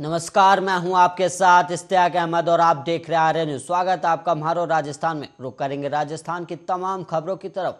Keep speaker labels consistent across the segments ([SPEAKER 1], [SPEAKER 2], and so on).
[SPEAKER 1] नमस्कार मैं हूं आपके साथ इश्तियाक अहमद और आप देख रहे आर न्यूज स्वागत है आपका मारो राजस्थान में रुक करेंगे राजस्थान की तमाम खबरों की तरफ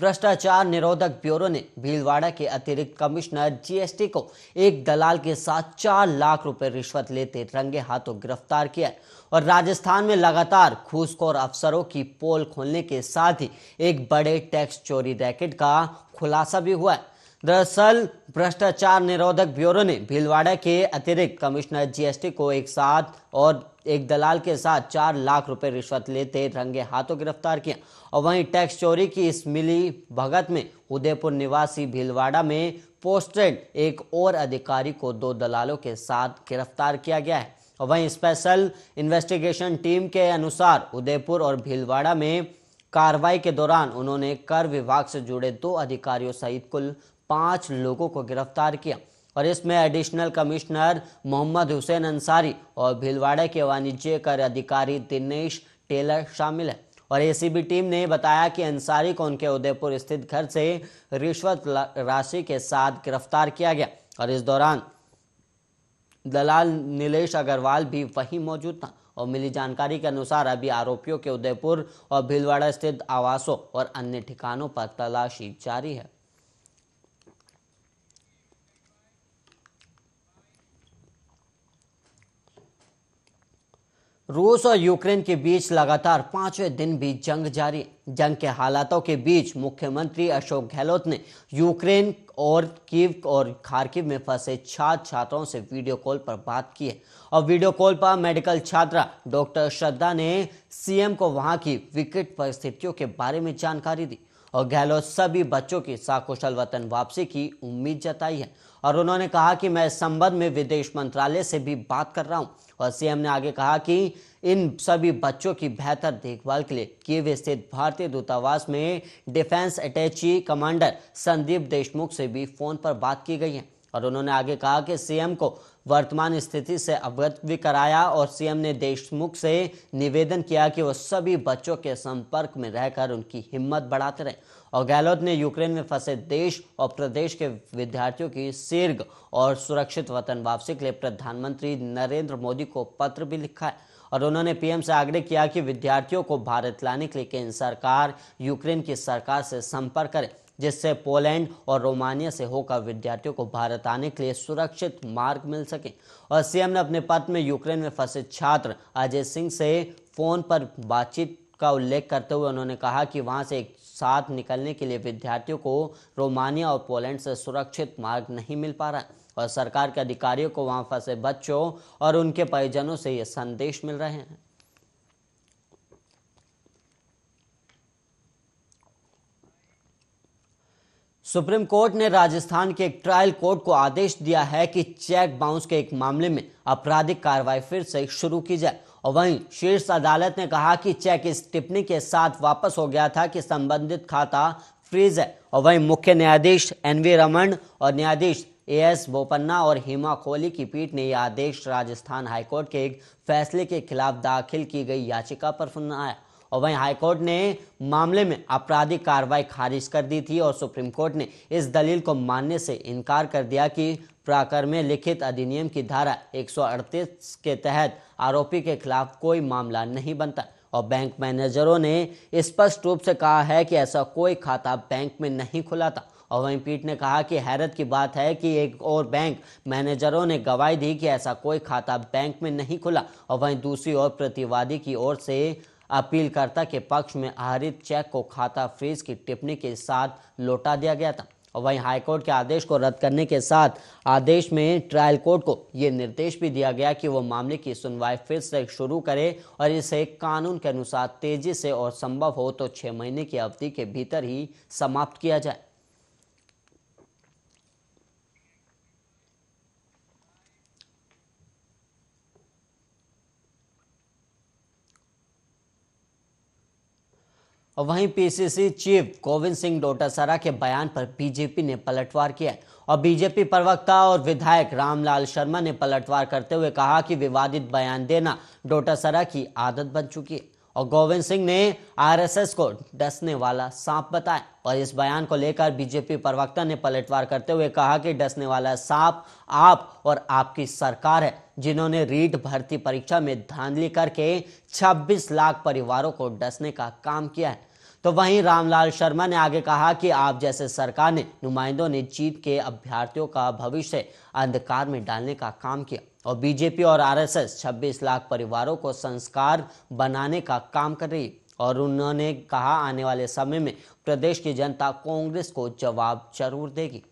[SPEAKER 1] भ्रष्टाचार निरोधक ब्यूरो ने भीलवाड़ा के अतिरिक्त कमिश्नर जीएसटी को एक दलाल के साथ चार लाख रुपए रिश्वत लेते रंगे हाथों गिरफ्तार किया और राजस्थान में लगातार घूसखोर अफसरों की पोल खोलने के साथ ही एक बड़े टैक्स चोरी रैकेट का खुलासा भी हुआ है दरअसल भ्रष्टाचार निरोधक ब्यूरो ने भीलवाड़ा के अतिरिक्त कमिश्नर जीएसटी को एक साथ और एक दलाल के साथ चार लाख रुपए रिश्वत लेते रंगे हाथों गिरफ्तार किया और वहीं टैक्स चोरी की इस मिली भगत में उदयपुर निवासी भीलवाड़ा में पोस्टेड एक और अधिकारी को दो दलालों के साथ गिरफ्तार किया गया है और वहीं स्पेशल इन्वेस्टिगेशन टीम के अनुसार उदयपुर और भीलवाड़ा में कार्रवाई के दौरान उन्होंने कर विभाग से जुड़े दो अधिकारियों सहित कुल पांच लोगों को गिरफ्तार किया और इसमें एडिशनल कमिश्नर मोहम्मद हुसैन अंसारी और भीलवाड़ा के वाणिज्य कर अधिकारी दिनेश टेलर शामिल है और एसीबी टीम ने बताया कि अंसारी को उनके उदयपुर स्थित घर से रिश्वत राशि के साथ गिरफ्तार किया गया और इस दौरान दलाल नीलेश अग्रवाल भी वहीं मौजूद था और मिली जानकारी के अनुसार अभी आरोपियों के उदयपुर और भीलवाड़ा स्थित आवासों और अन्य ठिकानों पर तलाशी जारी है रूस और यूक्रेन के बीच लगातार पांचवें दिन भी जंग जारी जंग के हालातों के बीच मुख्यमंत्री अशोक गहलोत ने यूक्रेन और कीव और खारकीव में फंसे छात्र छात्राओं से वीडियो कॉल पर बात की है और वीडियो कॉल पर मेडिकल छात्रा डॉक्टर श्रद्धा ने सीएम को वहां की विकट परिस्थितियों के बारे में जानकारी दी और गहलोत सभी बच्चों की साकुशल वतन वापसी की उम्मीद जताई है और उन्होंने कहा कि मैं इस संबंध में विदेश मंत्रालय से भी बात कर रहा हूं और सीएम ने आगे कहा कि इन सभी बच्चों की बेहतर देखभाल के लिए किए स्थित भारतीय दूतावास में defence attache commander Sandeep Deshmukh से भी फोन पर बात की गई है और उन्होंने आगे कहा कि सीएम को वर्तमान स्थिति से अवगत भी कराया और सीएम ने देशमुख से निवेदन किया कि वो सभी बच्चों के संपर्क में रहकर उनकी हिम्मत बढ़ाते रहें और गहलोत ने यूक्रेन में फंसे देश और प्रदेश के विद्यार्थियों की शीर्घ और सुरक्षित वतन वापसी के लिए प्रधानमंत्री नरेंद्र मोदी को पत्र भी लिखा है और उन्होंने पीएम से आग्रह किया कि विद्यार्थियों को भारत लाने के लिए केंद्र सरकार यूक्रेन की सरकार से संपर्क करें जिससे पोलैंड और रोमानिया से होकर विद्यार्थियों को भारत आने के लिए सुरक्षित मार्ग मिल सके और सीएम ने अपने पत्र में यूक्रेन में फंसे छात्र अजय सिंह से फोन पर बातचीत का उल्लेख करते हुए उन्होंने कहा कि वहां से एक साथ निकलने के लिए विद्यार्थियों को रोमानिया और पोलैंड से सुरक्षित मार्ग नहीं मिल पा रहा है और सरकार के अधिकारियों को वहां फंसे बच्चों और उनके परिजनों से ये संदेश मिल रहे हैं सुप्रीम कोर्ट ने राजस्थान के एक ट्रायल कोर्ट को आदेश दिया है कि चेक बाउंस के एक मामले में आपराधिक कार्रवाई फिर से शुरू की जाए और वहीं शीर्ष अदालत ने कहा कि चेक इस टिप्पणी के साथ वापस हो गया था कि संबंधित खाता फ्रीज है और वहीं मुख्य न्यायाधीश एन वी रमन और न्यायाधीश ए एस बोपन्ना और हेमा कोहली की पीठ ने यह आदेश राजस्थान हाईकोर्ट के एक फैसले के खिलाफ दाखिल की गई याचिका पर सुनाया और वहीं हाईकोर्ट ने मामले में आपराधिक कार्रवाई खारिज कर दी थी और सुप्रीम कोर्ट ने इस दलील को मानने से इनकार कर दिया कि प्राकर में लिखित अधिनियम की धारा 138 के तहत आरोपी के खिलाफ कोई मामला नहीं बनता और बैंक मैनेजरों ने स्पष्ट रूप से कहा है कि ऐसा कोई खाता बैंक में नहीं खुला था और वहीं पीठ ने कहा कि हैरत की बात है कि एक और बैंक मैनेजरों ने गवाही दी कि ऐसा कोई खाता बैंक में नहीं खुला और वहीं दूसरी ओर प्रतिवादी की ओर से अपीलकर्ता के पक्ष में आहरित चेक को खाता फ्रीज की टिप्पणी के साथ लौटा दिया गया था और वहीं हाईकोर्ट के आदेश को रद्द करने के साथ आदेश में ट्रायल कोर्ट को ये निर्देश भी दिया गया कि वो मामले की सुनवाई फिर से शुरू करे और इसे कानून के अनुसार तेजी से और संभव हो तो छः महीने की अवधि के भीतर ही समाप्त किया जाए और वहीं पीसीसी चीफ गोविंद सिंह डोटासरा के बयान पर बीजेपी ने पलटवार किया और बीजेपी प्रवक्ता और विधायक रामलाल शर्मा ने पलटवार करते हुए कहा कि विवादित बयान देना डोटासरा की आदत बन चुकी है और गोविंद सिंह ने आरएसएस को डसने वाला सांप बताया और इस बयान को लेकर बीजेपी प्रवक्ता ने पलटवार करते हुए कहा कि डसने वाला सांप आप और आपकी सरकार है जिन्होंने रीट भर्ती परीक्षा में धांधली करके 26 लाख परिवारों को डसने का काम किया है तो वहीं रामलाल शर्मा ने आगे कहा कि आप जैसे सरकार ने नुमाइंदों ने जीत के अभ्यर्थियों का भविष्य अंधकार में डालने का काम किया और बीजेपी और आरएसएस 26 लाख परिवारों को संस्कार बनाने का काम कर रही और उन्होंने कहा आने वाले समय में प्रदेश की जनता कांग्रेस को जवाब जरूर देगी